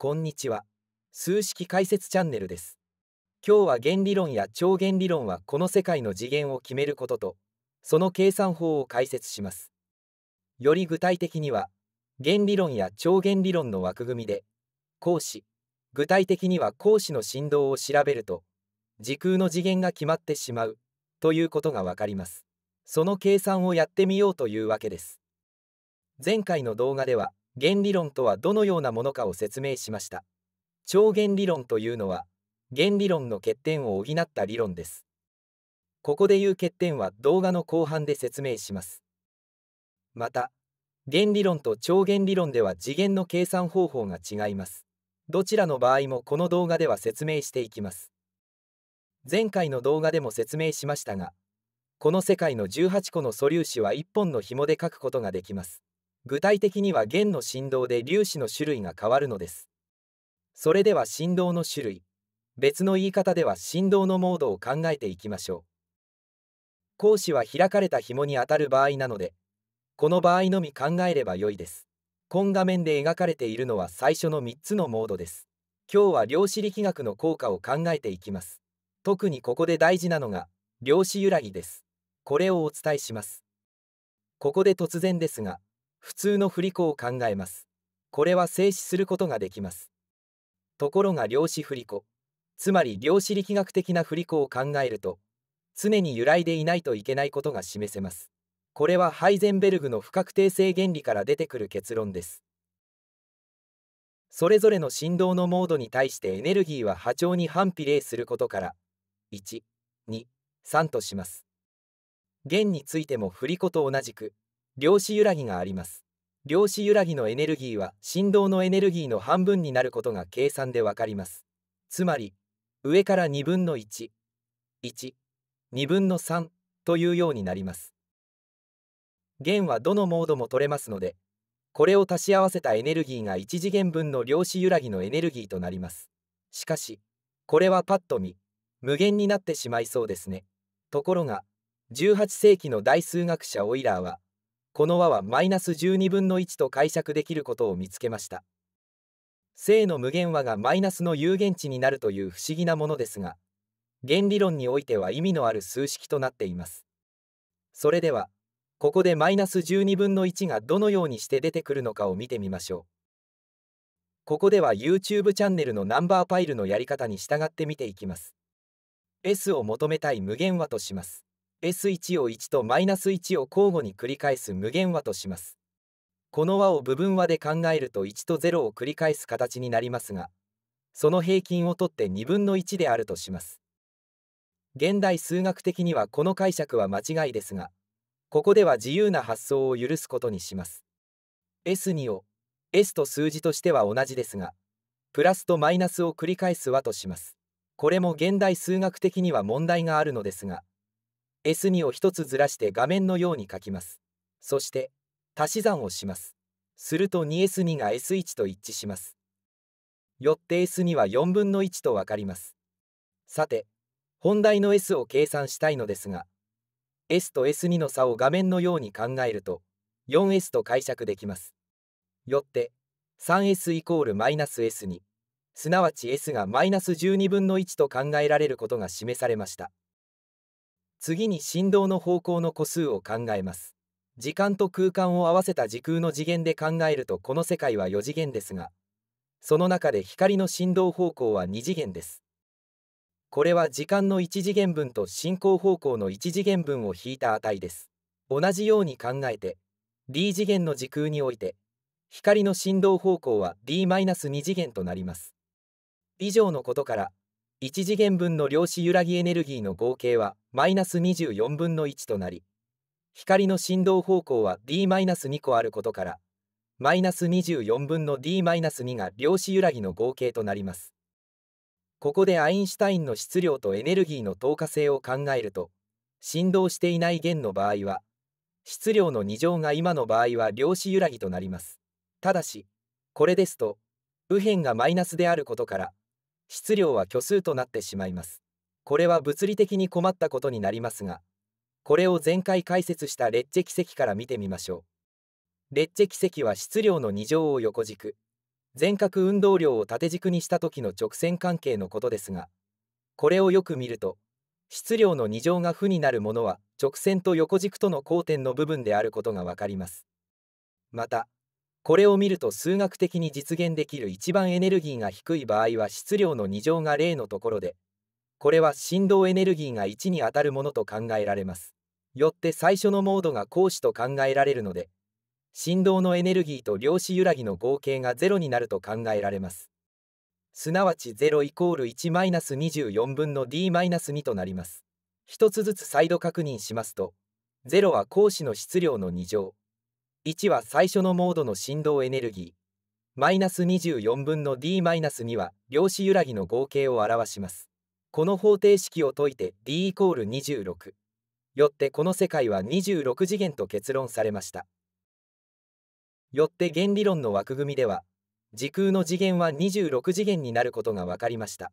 こんにちは。数式解説チャンネルです。今日は原理論や超原理論はこの世界の次元を決めることと、その計算法を解説します。より具体的には、原理論や超原理論の枠組みで、光子、具体的には光子の振動を調べると、時空の次元が決まってしまう、ということがわかります。その計算をやってみようというわけです。前回の動画では、原理論とはどのようなものかを説明しました超原理論というのは原理論の欠点を補った理論ですここで言う欠点は動画の後半で説明しますまた原理論と超原理論では次元の計算方法が違いますどちらの場合もこの動画では説明していきます前回の動画でも説明しましたがこの世界の18個の素粒子は1本の紐で書くことができます具体的には弦の振動で粒子の種類が変わるのです。それでは振動の種類、別の言い方では振動のモードを考えていきましょう。講師は開かれた紐に当たる場合なので、この場合のみ考えれば良いです。今画面で描かれているのは最初の3つのモードです。今日は量子力学の効果を考えていきます。特にここで大事なのが、量子揺らぎです。これをお伝えします。ここで突然ですが、普通の振り子を考えます。これは静止することができます。ところが量子振り子、つまり量子力学的な振り子を考えると、常に揺らいでいないといけないことが示せます。これはハイゼンベルグの不確定性原理から出てくる結論です。それぞれの振動のモードに対してエネルギーは波長に反比例することから、1、2、3とします。弦についても振り子と同じく、量子揺らぎがあります量子揺らぎのエネルギーは振動のエネルギーの半分になることが計算でわかりますつまり上から2分の112分の3というようになります弦はどのモードも取れますのでこれを足し合わせたエネルギーが1次元分の量子揺らぎのエネルギーとなりますしかしこれはパッと見無限になってしまいそうですねところが18世紀の大数学者オイラーはこの和はマイナス12分の1と解釈できることを見つけました正の無限和がマイナスの有限値になるという不思議なものですが原理論においては意味のある数式となっていますそれではここでマイナス12分の1がどのようにして出てくるのかを見てみましょうここでは YouTube チャンネルのナンバーパイルのやり方に従って見ていきます S を求めたい無限和とします S1 を1とマイナス1を交互に繰り返す無限和とします。この和を部分和で考えると1と0を繰り返す形になりますが、その平均をとって2分の1であるとします。現代数学的にはこの解釈は間違いですが、ここでは自由な発想を許すことにします。S2 を S と数字としては同じですが、プラスとマイナスを繰り返す和とします。これも現代数学的には問題があるのですが、S2 を1つずらして画面のように書きます。そして、足し算をします。すると 2S2 が S1 と一致します。よって S2 は4分の1とわかります。さて、本題の S を計算したいのですが、S と S2 の差を画面のように考えると、4S と解釈できます。よって、3S イコールマイナス S2、すなわち S がマイナス12分の1と考えられることが示されました。次に振動の方向の個数を考えます時間と空間を合わせた時空の次元で考えるとこの世界は4次元ですがその中で光の振動方向は2次元ですこれは時間の1次元分と進行方向の1次元分を引いた値です同じように考えて D 次元の時空において光の振動方向は D-2 次元となります以上のことから1次元分の量子揺らぎエネルギーの合計はマイナス24分の1となり光の振動方向は d-2 マイナス個あることからマイナス24分の d-2 マイナスが量子揺らぎの合計となりますここでアインシュタインの質量とエネルギーの透過性を考えると振動していない弦の場合は質量の2乗が今の場合は量子揺らぎとなりますただしこれですと右辺がマイナスであることから質量は虚数となってしまいます。これは物理的に困ったことになりますが、これを前回解説したレッチェ奇跡から見てみましょう。レッチェ奇跡は質量の2乗を横軸、全角運動量を縦軸にした時の直線関係のことですが、これをよく見ると、質量の2乗が負になるものは直線と横軸との交点の部分であることがわかります。また、これを見ると数学的に実現できる一番エネルギーが低い場合は質量の2乗が0のところでこれは振動エネルギーが1に当たるものと考えられますよって最初のモードが光子と考えられるので振動のエネルギーと量子揺らぎの合計が0になると考えられますすなわち0イコール1マイナス24分の d マイナス2となります一つずつ再度確認しますと0は光子の質量の2乗1は最初のモードの振動エネルギー、マイナス24分の d マイナス2は量子揺らぎの合計を表します。この方程式を解いて d イコール26。よってこの世界は26次元と結論されました。よって原理論の枠組みでは、時空の次元は26次元になることが分かりました。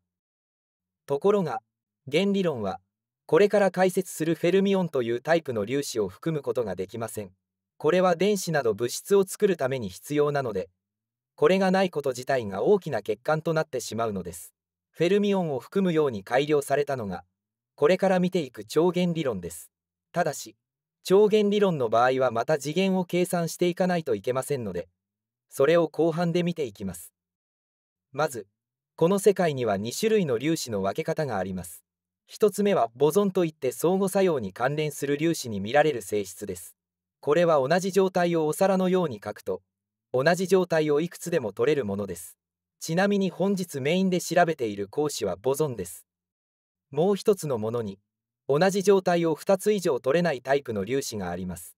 ところが、原理論は、これから解説するフェルミオンというタイプの粒子を含むことができません。これは電子など物質を作るために必要なので、これがないこと自体が大きな欠陥となってしまうのです。フェルミオンを含むように改良されたのが、これから見ていく超弦理論です。ただし、超弦理論の場合はまた次元を計算していかないといけませんので、それを後半で見ていきます。まず、この世界には2種類の粒子の分け方があります。1つ目はボゾンといって相互作用に関連する粒子に見られる性質です。これは同じ状態をお皿のように書くと同じ状態をいくつでも取れるものですちなみに本日メインで調べている講師はボゾンですもう一つのものに同じ状態を2つ以上取れないタイプの粒子があります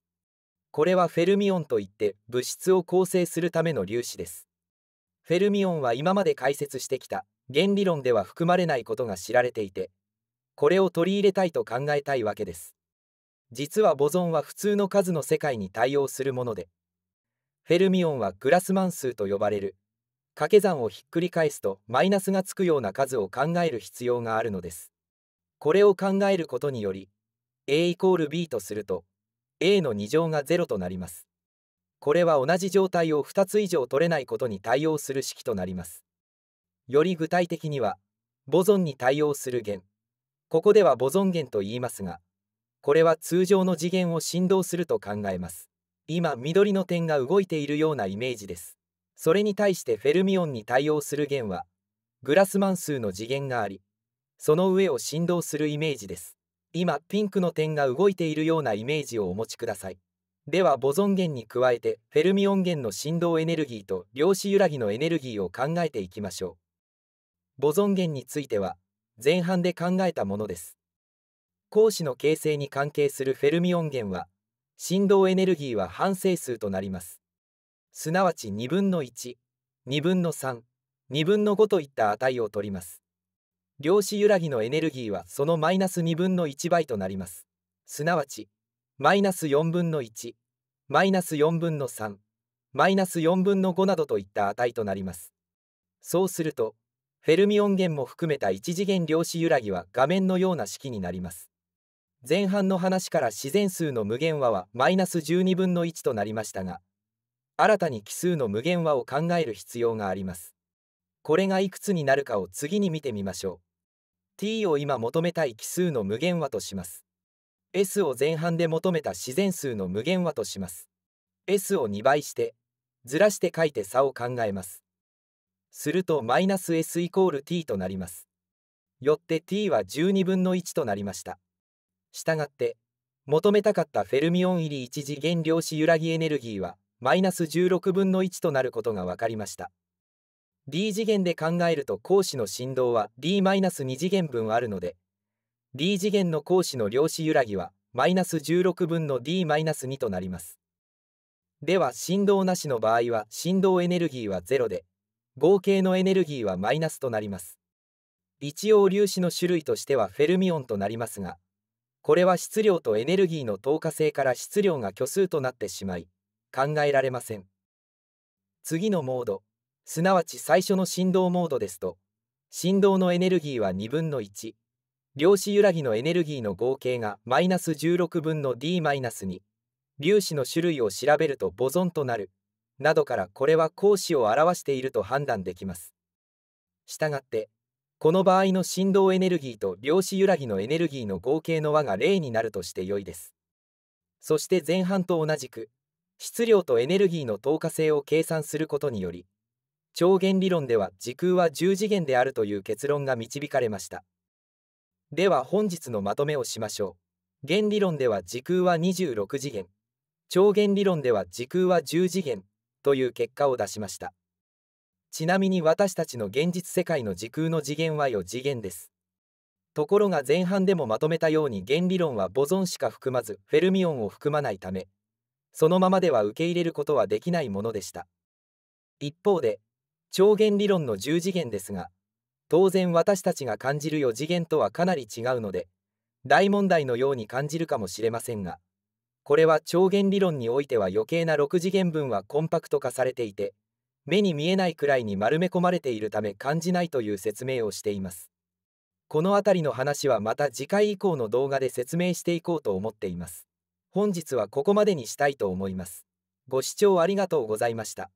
これはフェルミオンといって物質を構成するための粒子ですフェルミオンは今まで解説してきた原理論では含まれないことが知られていてこれを取り入れたいと考えたいわけです実はボゾンは普通の数の世界に対応するものでフェルミオンはグラスマン数と呼ばれる掛け算をひっくり返すとマイナスがつくような数を考える必要があるのですこれを考えることにより a イコール b とすると a の2乗が0となりますこれは同じ状態を2つ以上取れないことに対応する式となりますより具体的にはボゾンに対応する弦ここではボゾン弦と言いますがこれは通常の次元を振動すると考えます今緑の点が動いているようなイメージですそれに対してフェルミオンに対応する弦はグラスマン数の次元がありその上を振動するイメージです今ピンクの点が動いているようなイメージをお持ちくださいではボゾン弦に加えてフェルミオン弦の振動エネルギーと量子揺らぎのエネルギーを考えていきましょうボゾン弦については前半で考えたものです光子の形成に関係するフェルミ音源は振動エネルギーは半整数となりますすなわち2分の12分の32分の5といった値を取ります量子揺らぎのエネルギーはそのマイナス2分の1倍となりますすなわちマイナス4分の1マイナス4分の3マイナス4分の5などといった値となりますそうするとフェルミ音源も含めた一次元量子揺らぎは画面のような式になります前半の話から自然数の無限和はマイナス12分の1となりましたが、新たに奇数の無限和を考える必要があります。これがいくつになるかを次に見てみましょう。t を今求めたい奇数の無限和とします。s を前半で求めた自然数の無限和とします。s を2倍して、ずらして書いて差を考えます。すると、マイナス s イコール t となります。よって t は12分の1となりました。したがって、求めたかったフェルミオン入り一次原量子揺らぎエネルギーは、マイナス16分の1となることが分かりました。D 次元で考えると光子の振動は D-2 次元分あるので、D 次元の光子の量子揺らぎは、マイナス16分の D-2 となります。では、振動なしの場合は、振動エネルギーは0で、合計のエネルギーはマイナスとなります。一応粒子の種類としてはフェルミオンとなりますが、これは質量とエネルギーの透過性から質量が虚数となってしまい考えられません次のモードすなわち最初の振動モードですと振動のエネルギーは2分の1量子揺らぎのエネルギーの合計がマイナス16分の d-2 マイナス粒子の種類を調べるとボゾンとなるなどからこれは光子を表していると判断できます。したがってこの場合の振動エネルギーと量子揺らぎのエネルギーの合計の和が0になるとして良いです。そして前半と同じく、質量とエネルギーの透過性を計算することにより、超弦理論では時空は十次元であるという結論が導かれました。では本日のまとめをしましょう。弦理論では時空は26次元、超弦理論では時空は10次元という結果を出しました。ちなみに私たちの現実世界の時空の次元は4次元です。ところが前半でもまとめたように原理論はボゾンしか含まずフェルミオンを含まないためそのままでは受け入れることはできないものでした一方で超原理論の10次元ですが当然私たちが感じる4次元とはかなり違うので大問題のように感じるかもしれませんがこれは超弦理論においては余計な6次元分はコンパクト化されていて目に見えないくらいに丸め込まれているため感じないという説明をしています。この辺りの話はまた次回以降の動画で説明していこうと思っています。本日はここまでにしたいと思います。ご視聴ありがとうございました。